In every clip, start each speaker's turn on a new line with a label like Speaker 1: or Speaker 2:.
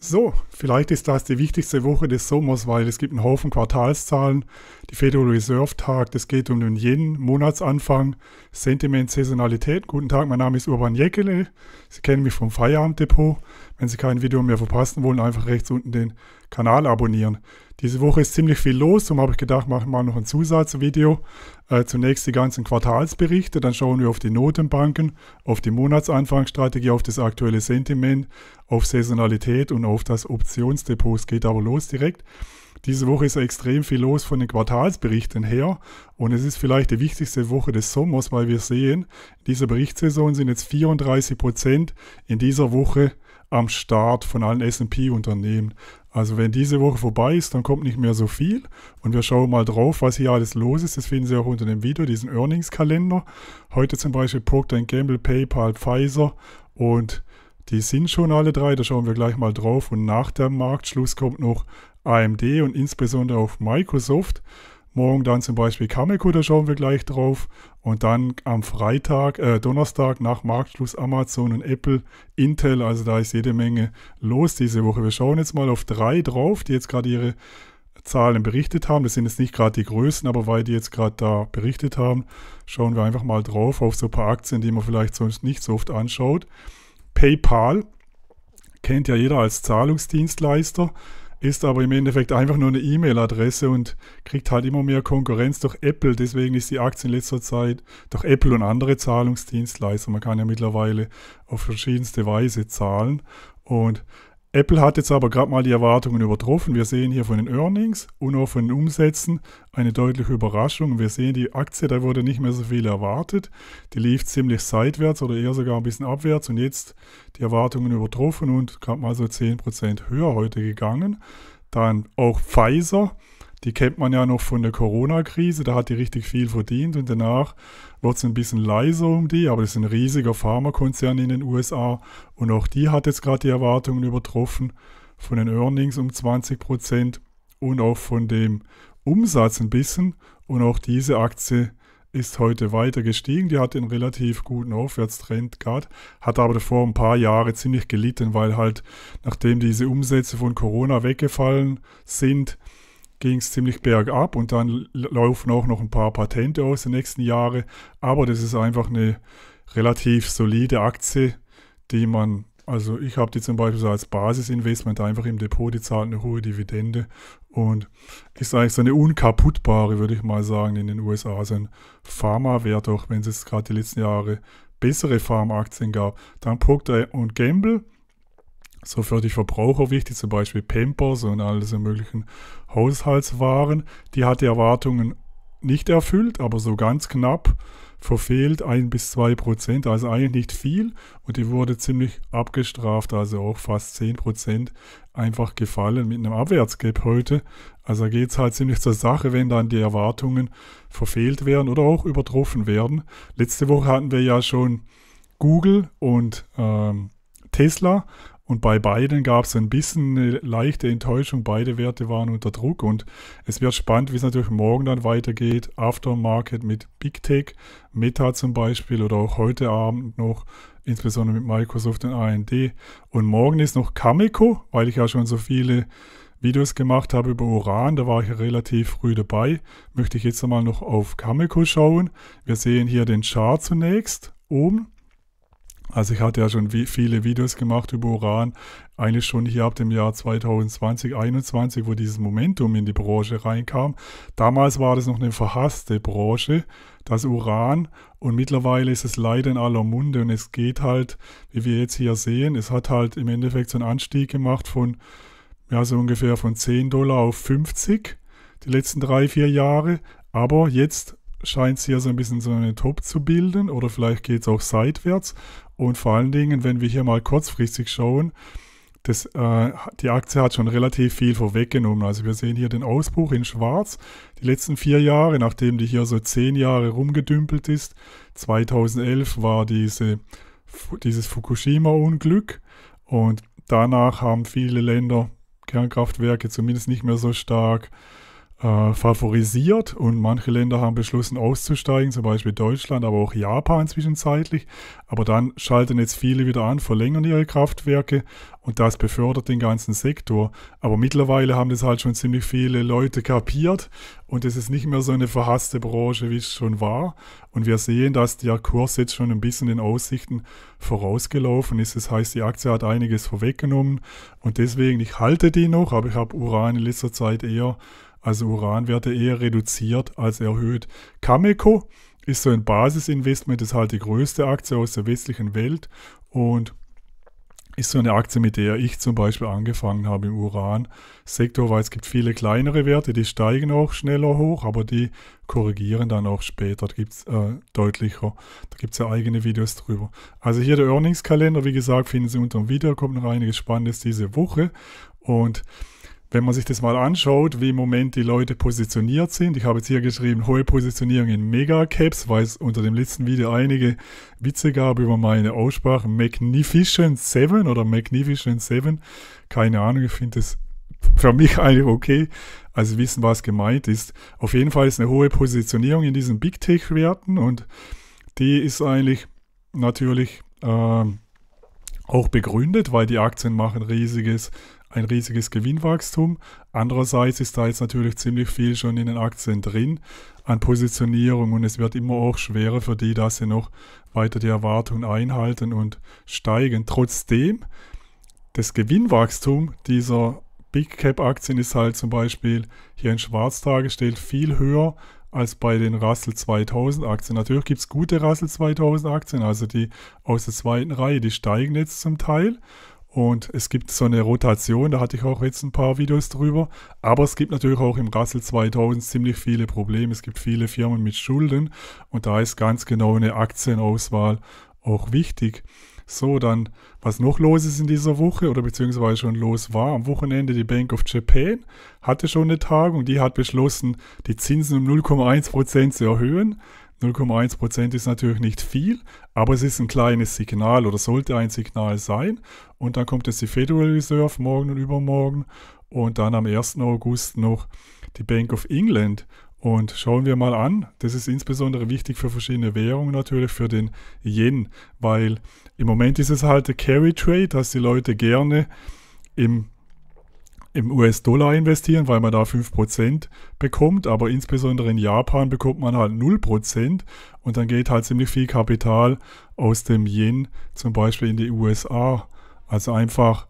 Speaker 1: So, vielleicht ist das die wichtigste Woche des Sommers, weil es gibt einen Haufen Quartalszahlen, die Federal Reserve tagt, es geht um den Yen, Monatsanfang, Sentiment, Saisonalität. Guten Tag, mein Name ist Urban Jekele. Sie kennen mich vom Feierabenddepot. Wenn Sie kein Video mehr verpassen wollen, einfach rechts unten den Kanal abonnieren. Diese Woche ist ziemlich viel los, darum habe ich gedacht, machen mal noch ein Zusatzvideo. Äh, zunächst die ganzen Quartalsberichte, dann schauen wir auf die Notenbanken, auf die Monatsanfangsstrategie, auf das aktuelle Sentiment, auf Saisonalität und auf das Optionsdepot. Es geht aber los direkt. Diese Woche ist extrem viel los von den Quartalsberichten her und es ist vielleicht die wichtigste Woche des Sommers, weil wir sehen, in dieser Berichtssaison sind jetzt 34 Prozent in dieser Woche am Start von allen SP-Unternehmen. Also wenn diese Woche vorbei ist, dann kommt nicht mehr so viel und wir schauen mal drauf, was hier alles los ist. Das finden Sie auch unter dem Video, diesen Earnings-Kalender. Heute zum Beispiel Procter Gamble, PayPal, Pfizer und die sind schon alle drei, da schauen wir gleich mal drauf. Und nach dem Marktschluss kommt noch AMD und insbesondere auf Microsoft. Morgen dann zum Beispiel Cameco, da schauen wir gleich drauf. Und dann am Freitag, äh, Donnerstag nach Marktschluss Amazon und Apple, Intel. Also da ist jede Menge los diese Woche. Wir schauen jetzt mal auf drei drauf, die jetzt gerade ihre Zahlen berichtet haben. Das sind jetzt nicht gerade die Größen, aber weil die jetzt gerade da berichtet haben, schauen wir einfach mal drauf auf so ein paar Aktien, die man vielleicht sonst nicht so oft anschaut. PayPal kennt ja jeder als Zahlungsdienstleister ist aber im Endeffekt einfach nur eine E-Mail-Adresse und kriegt halt immer mehr Konkurrenz durch Apple. Deswegen ist die Aktie in letzter Zeit durch Apple und andere Zahlungsdienstleister. Man kann ja mittlerweile auf verschiedenste Weise zahlen. Und Apple hat jetzt aber gerade mal die Erwartungen übertroffen. Wir sehen hier von den Earnings und auch von den Umsätzen eine deutliche Überraschung. Wir sehen, die Aktie, da wurde nicht mehr so viel erwartet. Die lief ziemlich seitwärts oder eher sogar ein bisschen abwärts und jetzt die Erwartungen übertroffen und gerade mal so 10% höher heute gegangen. Dann auch Pfizer die kennt man ja noch von der Corona-Krise, da hat die richtig viel verdient und danach wird es ein bisschen leiser um die, aber das ist ein riesiger Pharmakonzern in den USA und auch die hat jetzt gerade die Erwartungen übertroffen von den Earnings um 20 Prozent und auch von dem Umsatz ein bisschen und auch diese Aktie ist heute weiter gestiegen. Die hat einen relativ guten Aufwärtstrend gehabt, hat aber davor ein paar Jahre ziemlich gelitten, weil halt nachdem diese Umsätze von Corona weggefallen sind, ging es ziemlich bergab und dann laufen auch noch ein paar Patente aus den nächsten Jahren. Aber das ist einfach eine relativ solide Aktie, die man, also ich habe die zum Beispiel so als Basisinvestment einfach im Depot, die zahlt eine hohe Dividende und ist eigentlich so eine unkaputtbare, würde ich mal sagen, in den USA. So also ein Pharma-Wert, auch wenn es jetzt gerade die letzten Jahre bessere Pharma-Aktien gab. Dann Procter und Gamble so für die Verbraucher wichtig, zum Beispiel Pampers und all diese möglichen Haushaltswaren. Die hat die Erwartungen nicht erfüllt, aber so ganz knapp verfehlt, ein bis zwei Prozent, also eigentlich nicht viel. Und die wurde ziemlich abgestraft, also auch fast zehn Prozent einfach gefallen mit einem Abwärtsgap heute. Also geht es halt ziemlich zur Sache, wenn dann die Erwartungen verfehlt werden oder auch übertroffen werden. Letzte Woche hatten wir ja schon Google und ähm, Tesla und bei beiden gab es ein bisschen eine leichte Enttäuschung. Beide Werte waren unter Druck und es wird spannend, wie es natürlich morgen dann weitergeht. Aftermarket mit Big Tech, Meta zum Beispiel oder auch heute Abend noch, insbesondere mit Microsoft und AMD. Und morgen ist noch Cameco, weil ich ja schon so viele Videos gemacht habe über Uran, da war ich relativ früh dabei, möchte ich jetzt einmal noch auf Cameco schauen. Wir sehen hier den Chart zunächst oben. Also ich hatte ja schon viele Videos gemacht über Uran, eigentlich schon hier ab dem Jahr 2020, 2021, wo dieses Momentum in die Branche reinkam. Damals war das noch eine verhasste Branche, das Uran, und mittlerweile ist es leider in aller Munde und es geht halt, wie wir jetzt hier sehen, es hat halt im Endeffekt so einen Anstieg gemacht von, ja, so ungefähr von 10 Dollar auf 50 die letzten drei, vier Jahre. Aber jetzt scheint es hier so ein bisschen so einen Top zu bilden oder vielleicht geht es auch seitwärts. Und vor allen Dingen, wenn wir hier mal kurzfristig schauen, das, äh, die Aktie hat schon relativ viel vorweggenommen. Also wir sehen hier den Ausbruch in Schwarz. Die letzten vier Jahre, nachdem die hier so zehn Jahre rumgedümpelt ist, 2011 war diese, dieses Fukushima-Unglück und danach haben viele Länder Kernkraftwerke zumindest nicht mehr so stark äh, äh, favorisiert und manche Länder haben beschlossen auszusteigen, zum Beispiel Deutschland, aber auch Japan zwischenzeitlich. Aber dann schalten jetzt viele wieder an, verlängern ihre Kraftwerke und das befördert den ganzen Sektor. Aber mittlerweile haben das halt schon ziemlich viele Leute kapiert und es ist nicht mehr so eine verhasste Branche, wie es schon war. Und wir sehen, dass der Kurs jetzt schon ein bisschen den Aussichten vorausgelaufen ist. Das heißt, die Aktie hat einiges vorweggenommen und deswegen, ich halte die noch, aber ich habe Uran in letzter Zeit eher also Uranwerte eher reduziert als erhöht. Cameco ist so ein Basisinvestment, ist halt die größte Aktie aus der westlichen Welt und ist so eine Aktie, mit der ich zum Beispiel angefangen habe im Uran-Sektor, weil es gibt viele kleinere Werte, die steigen auch schneller hoch, aber die korrigieren dann auch später, da gibt es äh, deutlicher, da gibt es ja eigene Videos drüber. Also hier der Earnings-Kalender, wie gesagt, finden Sie unter dem Video, kommt noch einiges Spannendes diese Woche und wenn man sich das mal anschaut, wie im Moment die Leute positioniert sind, ich habe jetzt hier geschrieben, hohe Positionierung in Megacaps, weil es unter dem letzten Video einige Witze gab über meine Aussprache, Magnificent 7 oder Magnificent 7, keine Ahnung, ich finde das für mich eigentlich okay, also wissen, was gemeint ist. Auf jeden Fall ist eine hohe Positionierung in diesen Big Tech-Werten und die ist eigentlich natürlich äh, auch begründet, weil die Aktien machen riesiges ein riesiges Gewinnwachstum. Andererseits ist da jetzt natürlich ziemlich viel schon in den Aktien drin an Positionierung und es wird immer auch schwerer für die, dass sie noch weiter die Erwartungen einhalten und steigen. Trotzdem, das Gewinnwachstum dieser Big Cap Aktien ist halt zum Beispiel hier in Schwarz dargestellt viel höher als bei den Russell 2000 Aktien. Natürlich gibt es gute Russell 2000 Aktien, also die aus der zweiten Reihe, die steigen jetzt zum Teil. Und es gibt so eine Rotation, da hatte ich auch jetzt ein paar Videos drüber. Aber es gibt natürlich auch im Russell 2000 ziemlich viele Probleme. Es gibt viele Firmen mit Schulden und da ist ganz genau eine Aktienauswahl auch wichtig. So, dann, was noch los ist in dieser Woche oder beziehungsweise schon los war, am Wochenende die Bank of Japan hatte schon eine Tagung, die hat beschlossen, die Zinsen um 0,1% zu erhöhen. 0,1 ist natürlich nicht viel, aber es ist ein kleines Signal oder sollte ein Signal sein. Und dann kommt jetzt die Federal Reserve morgen und übermorgen und dann am 1. August noch die Bank of England. Und schauen wir mal an, das ist insbesondere wichtig für verschiedene Währungen, natürlich für den Yen, weil im Moment ist es halt der Carry Trade, dass die Leute gerne im im US-Dollar investieren, weil man da 5% bekommt, aber insbesondere in Japan bekommt man halt 0% und dann geht halt ziemlich viel Kapital aus dem Yen zum Beispiel in die USA. Also einfach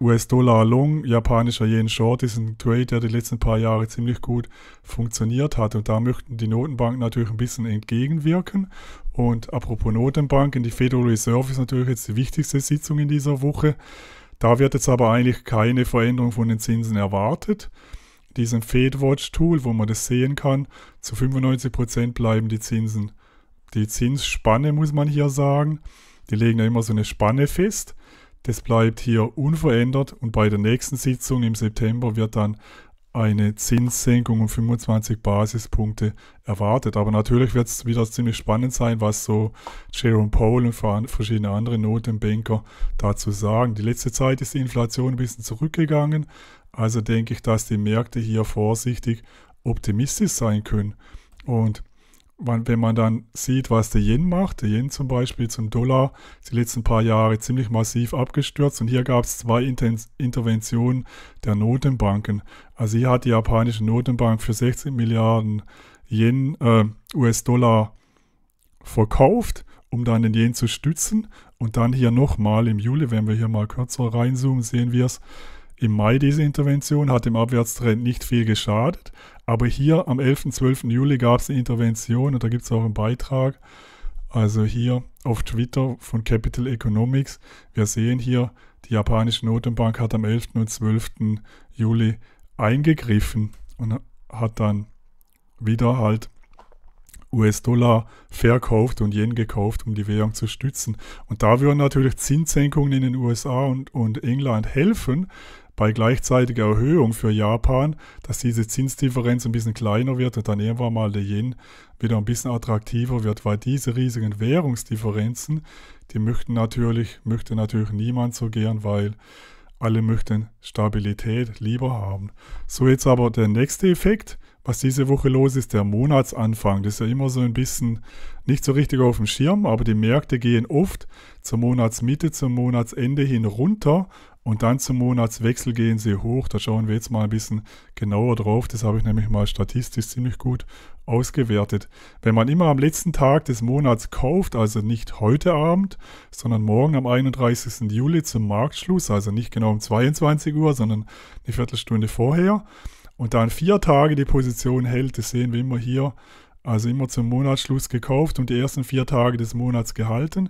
Speaker 1: US-Dollar long, japanischer Yen short ist ein Trade, der die letzten paar Jahre ziemlich gut funktioniert hat. Und da möchten die Notenbanken natürlich ein bisschen entgegenwirken. Und apropos Notenbanken, die Federal Reserve ist natürlich jetzt die wichtigste Sitzung in dieser Woche. Da wird jetzt aber eigentlich keine Veränderung von den Zinsen erwartet. Diesem FedWatch-Tool, wo man das sehen kann, zu 95% Prozent bleiben die Zinsen. Die Zinsspanne muss man hier sagen. Die legen ja immer so eine Spanne fest. Das bleibt hier unverändert und bei der nächsten Sitzung im September wird dann eine Zinssenkung um 25 Basispunkte erwartet. Aber natürlich wird es wieder ziemlich spannend sein, was so Jerome Powell und verschiedene andere Notenbanker dazu sagen. Die letzte Zeit ist die Inflation ein bisschen zurückgegangen. Also denke ich, dass die Märkte hier vorsichtig optimistisch sein können. Und wenn man dann sieht, was der Yen macht, der Yen zum Beispiel zum Dollar, ist die letzten paar Jahre ziemlich massiv abgestürzt und hier gab es zwei Interventionen der Notenbanken. Also hier hat die japanische Notenbank für 16 Milliarden Yen, äh, US-Dollar verkauft, um dann den Yen zu stützen und dann hier nochmal im Juli, wenn wir hier mal kürzer reinzoomen, sehen wir es, im Mai diese Intervention, hat dem Abwärtstrend nicht viel geschadet. Aber hier am 11. 12. Juli gab es eine Intervention und da gibt es auch einen Beitrag. Also hier auf Twitter von Capital Economics. Wir sehen hier, die japanische Notenbank hat am 11. und 12. Juli eingegriffen und hat dann wieder halt US-Dollar verkauft und Yen gekauft, um die Währung zu stützen. Und da würden natürlich Zinssenkungen in den USA und, und England helfen, bei gleichzeitiger Erhöhung für Japan, dass diese Zinsdifferenz ein bisschen kleiner wird und dann irgendwann mal der Yen wieder ein bisschen attraktiver wird, weil diese riesigen Währungsdifferenzen, die möchten natürlich, möchte natürlich niemand so gern, weil alle möchten Stabilität lieber haben. So jetzt aber der nächste Effekt, was diese Woche los ist, der Monatsanfang. Das ist ja immer so ein bisschen nicht so richtig auf dem Schirm, aber die Märkte gehen oft zur Monatsmitte, zum Monatsende hin runter und dann zum Monatswechsel gehen sie hoch. Da schauen wir jetzt mal ein bisschen genauer drauf. Das habe ich nämlich mal statistisch ziemlich gut ausgewertet. Wenn man immer am letzten Tag des Monats kauft, also nicht heute Abend, sondern morgen am 31. Juli zum Marktschluss, also nicht genau um 22 Uhr, sondern eine Viertelstunde vorher, und dann vier Tage die Position hält, das sehen wir immer hier, also immer zum Monatsschluss gekauft und die ersten vier Tage des Monats gehalten.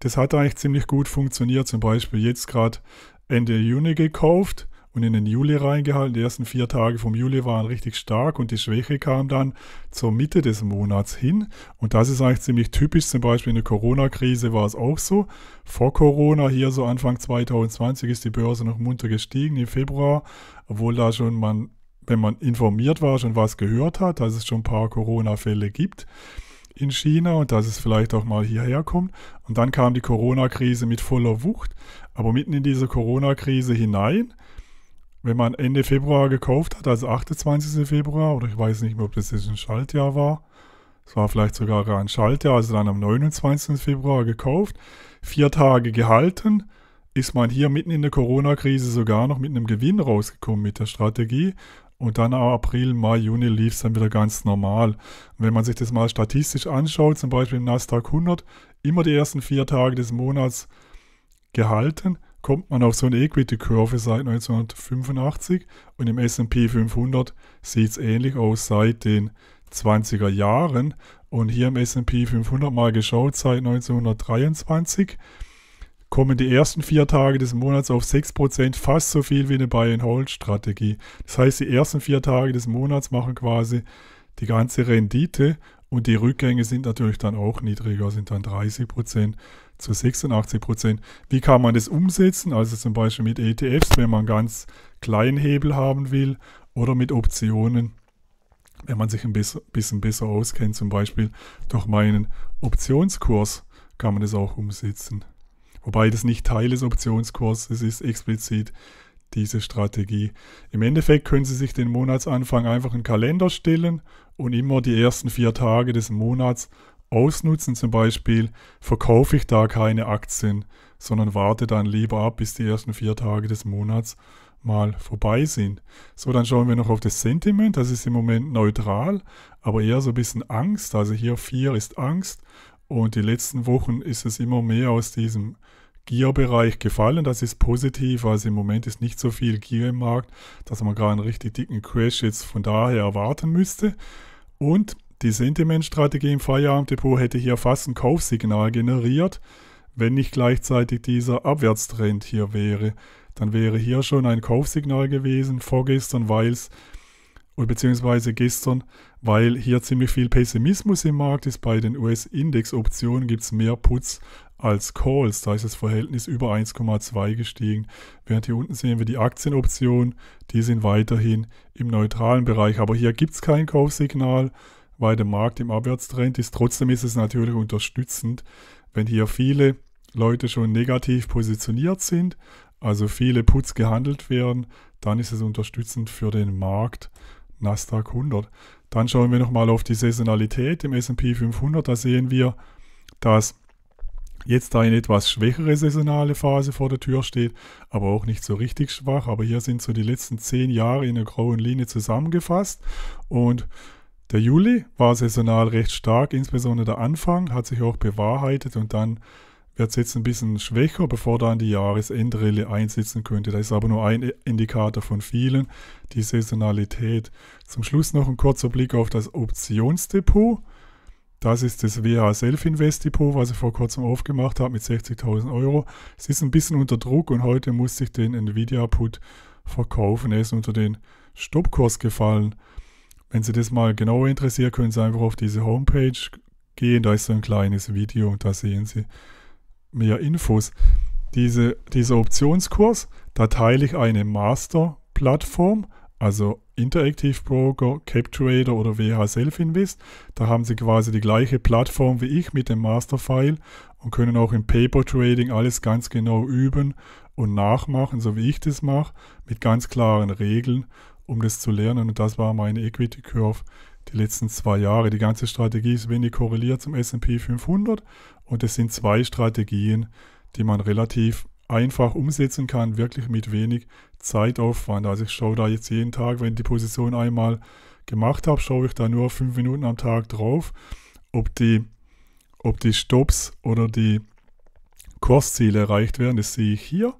Speaker 1: Das hat eigentlich ziemlich gut funktioniert. Zum Beispiel jetzt gerade Ende Juni gekauft und in den Juli reingehalten. Die ersten vier Tage vom Juli waren richtig stark und die Schwäche kam dann zur Mitte des Monats hin. Und das ist eigentlich ziemlich typisch. Zum Beispiel in der Corona-Krise war es auch so. Vor Corona, hier so Anfang 2020, ist die Börse noch munter gestiegen im Februar, obwohl da schon man, wenn man informiert war, schon was gehört hat, dass es schon ein paar Corona-Fälle gibt in China und dass es vielleicht auch mal hierher kommt. Und dann kam die Corona-Krise mit voller Wucht. Aber mitten in diese Corona-Krise hinein, wenn man Ende Februar gekauft hat, also 28. Februar, oder ich weiß nicht mehr, ob das jetzt ein Schaltjahr war, es war vielleicht sogar ein Schaltjahr, also dann am 29. Februar gekauft, vier Tage gehalten, ist man hier mitten in der Corona-Krise sogar noch mit einem Gewinn rausgekommen mit der Strategie. Und dann auch April, Mai, Juni lief es dann wieder ganz normal. Und wenn man sich das mal statistisch anschaut, zum Beispiel im Nasdaq 100, immer die ersten vier Tage des Monats gehalten, kommt man auf so eine Equity-Kurve seit 1985 und im SP 500 sieht es ähnlich aus seit den 20er Jahren. Und hier im SP 500 mal geschaut seit 1923 kommen die ersten vier Tage des Monats auf 6% fast so viel wie eine Buy-and-Hold-Strategie. Das heißt, die ersten vier Tage des Monats machen quasi die ganze Rendite und die Rückgänge sind natürlich dann auch niedriger, sind dann 30% zu 86%. Wie kann man das umsetzen? Also zum Beispiel mit ETFs, wenn man ganz kleinen Hebel haben will oder mit Optionen, wenn man sich ein bisschen besser auskennt, zum Beispiel durch meinen Optionskurs kann man das auch umsetzen wobei das nicht Teil des Optionskurses ist, ist explizit diese Strategie. Im Endeffekt können Sie sich den Monatsanfang einfach in den Kalender stellen und immer die ersten vier Tage des Monats ausnutzen. Zum Beispiel verkaufe ich da keine Aktien, sondern warte dann lieber ab, bis die ersten vier Tage des Monats mal vorbei sind. So, dann schauen wir noch auf das Sentiment. Das ist im Moment neutral, aber eher so ein bisschen Angst. Also hier 4 ist Angst und die letzten Wochen ist es immer mehr aus diesem Gier-Bereich gefallen. Das ist positiv. Also im Moment ist nicht so viel Gier im Markt, dass man gerade einen richtig dicken Crash jetzt von daher erwarten müsste. Und die Sentiment-Strategie im Feierabenddepot hätte hier fast ein Kaufsignal generiert, wenn nicht gleichzeitig dieser Abwärtstrend hier wäre. Dann wäre hier schon ein Kaufsignal gewesen vorgestern, weil es, beziehungsweise gestern, weil hier ziemlich viel Pessimismus im Markt ist. Bei den US-Index-Optionen gibt es mehr Puts als Calls. Da ist das Verhältnis über 1,2 gestiegen. Während hier unten sehen wir die Aktienoptionen, die sind weiterhin im neutralen Bereich. Aber hier gibt es kein Kaufsignal, weil der Markt im Abwärtstrend ist. Trotzdem ist es natürlich unterstützend, wenn hier viele Leute schon negativ positioniert sind, also viele Puts gehandelt werden, dann ist es unterstützend für den Markt Nasdaq 100. Dann schauen wir nochmal auf die Saisonalität im SP 500. Da sehen wir, dass jetzt eine etwas schwächere saisonale Phase vor der Tür steht, aber auch nicht so richtig schwach. Aber hier sind so die letzten zehn Jahre in der grauen Linie zusammengefasst und der Juli war saisonal recht stark, insbesondere der Anfang hat sich auch bewahrheitet und dann wird es jetzt ein bisschen schwächer, bevor dann die Jahresendrille einsetzen könnte. Da ist aber nur ein Indikator von vielen, die Saisonalität. Zum Schluss noch ein kurzer Blick auf das Optionsdepot. Das ist das WH Self-Invest Depot, was ich vor kurzem aufgemacht habe mit 60.000 Euro. Es ist ein bisschen unter Druck und heute musste ich den Nvidia-Put verkaufen. Er ist unter den Stoppkurs gefallen. Wenn Sie das mal genauer interessieren, können Sie einfach auf diese Homepage gehen. Da ist so ein kleines Video und da sehen Sie, mehr Infos. Diese, dieser Optionskurs, da teile ich eine Master-Plattform, also Interactive Broker, CapTrader oder WH Self Invest. Da haben Sie quasi die gleiche Plattform wie ich mit dem Master-File und können auch im Paper Trading alles ganz genau üben und nachmachen, so wie ich das mache, mit ganz klaren Regeln, um das zu lernen. Und das war meine Equity Curve die letzten zwei Jahre. Die ganze Strategie ist wenig korreliert zum SP 500 und es sind zwei Strategien, die man relativ einfach umsetzen kann, wirklich mit wenig Zeitaufwand. Also ich schaue da jetzt jeden Tag, wenn ich die Position einmal gemacht habe, schaue ich da nur fünf Minuten am Tag drauf, ob die, ob die Stops oder die Kursziele erreicht werden. Das sehe ich hier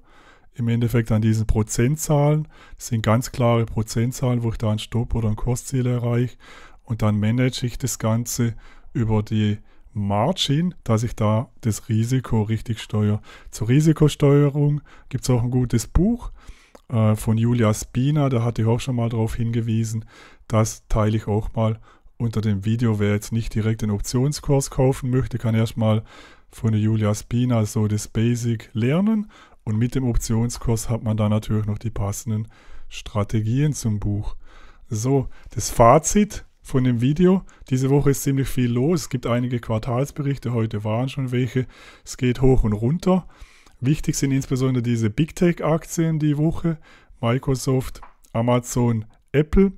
Speaker 1: im Endeffekt an diesen Prozentzahlen. Das sind ganz klare Prozentzahlen, wo ich da einen Stopp oder ein Kursziel erreiche. Und dann manage ich das Ganze über die Margin, dass ich da das Risiko richtig steuere. Zur Risikosteuerung gibt es auch ein gutes Buch äh, von Julia Spina, da hatte ich auch schon mal darauf hingewiesen. Das teile ich auch mal unter dem Video. Wer jetzt nicht direkt den Optionskurs kaufen möchte, kann erstmal von Julia Spina so das Basic lernen und mit dem Optionskurs hat man dann natürlich noch die passenden Strategien zum Buch. So, das Fazit von dem Video. Diese Woche ist ziemlich viel los. Es gibt einige Quartalsberichte, heute waren schon welche. Es geht hoch und runter. Wichtig sind insbesondere diese Big Tech-Aktien die Woche. Microsoft, Amazon, Apple.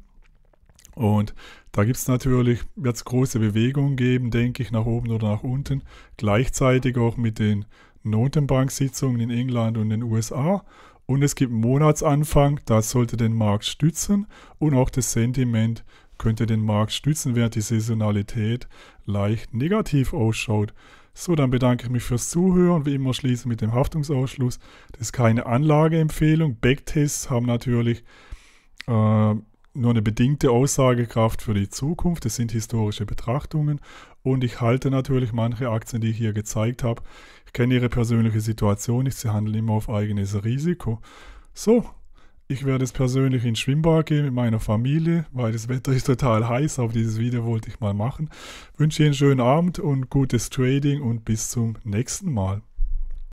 Speaker 1: Und da gibt es natürlich, wird es große Bewegungen geben, denke ich, nach oben oder nach unten. Gleichzeitig auch mit den Notenbank-Sitzungen in England und den USA. Und es gibt einen Monatsanfang, das sollte den Markt stützen und auch das Sentiment könnte den Markt stützen, während die Saisonalität leicht negativ ausschaut. So, dann bedanke ich mich fürs Zuhören. Wie immer schließe mit dem Haftungsausschluss. Das ist keine Anlageempfehlung. Backtests haben natürlich äh, nur eine bedingte Aussagekraft für die Zukunft. Das sind historische Betrachtungen. Und ich halte natürlich manche Aktien, die ich hier gezeigt habe. Ich kenne ihre persönliche Situation nicht. Sie handeln immer auf eigenes Risiko. So, ich werde es persönlich ins Schwimmbad gehen mit meiner Familie, weil das Wetter ist total heiß, aber dieses Video wollte ich mal machen. Ich wünsche Ihnen einen schönen Abend und gutes Trading und bis zum nächsten Mal.